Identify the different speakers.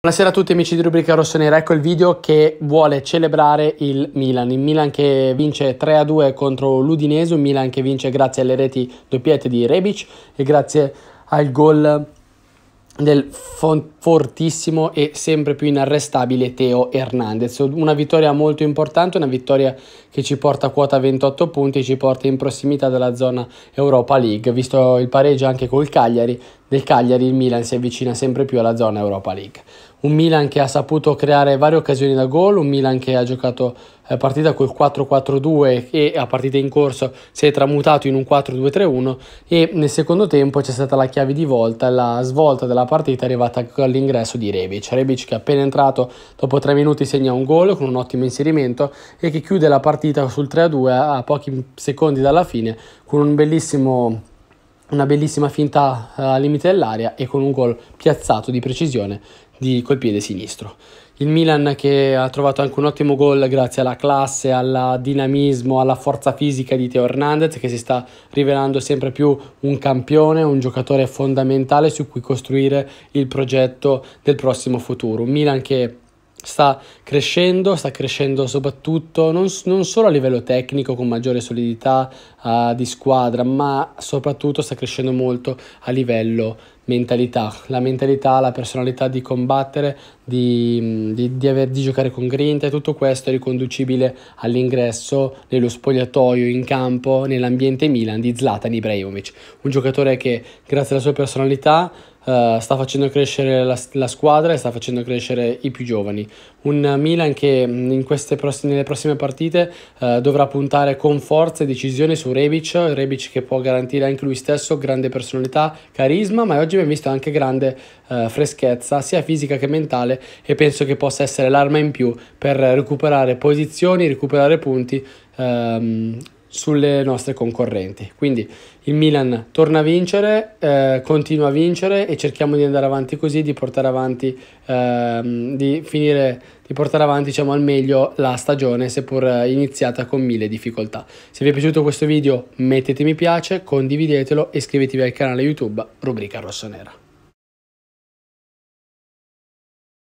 Speaker 1: Buonasera a tutti amici di Rubrica Rossonera, ecco il video che vuole celebrare il Milan, il Milan che vince 3-2 contro l'Udinese, un Milan che vince grazie alle reti doppiette di Rebic e grazie al gol del fortissimo e sempre più inarrestabile Teo Hernandez. Una vittoria molto importante, una vittoria che ci porta a quota 28 punti, ci porta in prossimità della zona Europa League, visto il pareggio anche col Cagliari, del Cagliari il Milan si avvicina sempre più alla zona Europa League. Un Milan che ha saputo creare varie occasioni da gol, un Milan che ha giocato eh, partita col 4-4-2 e a partita in corso si è tramutato in un 4-2-3-1 e nel secondo tempo c'è stata la chiave di volta, la svolta della partita è arrivata all'ingresso di Rebic. Rebic che appena entrato dopo 3 minuti segna un gol con un ottimo inserimento e che chiude la partita sul 3-2 a pochi secondi dalla fine con un bellissimo una bellissima finta eh, al limite dell'area e con un gol piazzato di precisione di, col piede sinistro. Il Milan che ha trovato anche un ottimo gol grazie alla classe, al dinamismo, alla forza fisica di Teo Hernandez che si sta rivelando sempre più un campione, un giocatore fondamentale su cui costruire il progetto del prossimo futuro. Un Milan che sta crescendo, sta crescendo soprattutto non, non solo a livello tecnico con maggiore solidità uh, di squadra, ma soprattutto sta crescendo molto a livello mentalità, la mentalità, la personalità di combattere, di, di, di, aver, di giocare con grinta e tutto questo è riconducibile all'ingresso nello spogliatoio, in campo, nell'ambiente Milan di Zlatan Ibrahimovic, un giocatore che grazie alla sua personalità uh, sta facendo crescere la, la, squadra e sta facendo crescere i più giovani. Un Milan che in queste prossime, nelle prossime partite uh, dovrà puntare con forza e decisione su Rebic, Rebic che può garantire anche lui stesso grande personalità, carisma, ma oggi abbiamo visto anche grande uh, freschezza sia fisica che mentale e penso che possa essere l'arma in più per recuperare posizioni, recuperare punti. Um, sulle nostre concorrenti. Quindi il Milan torna a vincere, eh, continua a vincere e cerchiamo di andare avanti così, di portare avanti, ehm, di finire, di portare avanti diciamo, al meglio la stagione, seppur iniziata con mille difficoltà. Se vi è piaciuto questo video mettete mi piace, condividetelo e iscrivetevi al canale YouTube Rubrica Rossonera.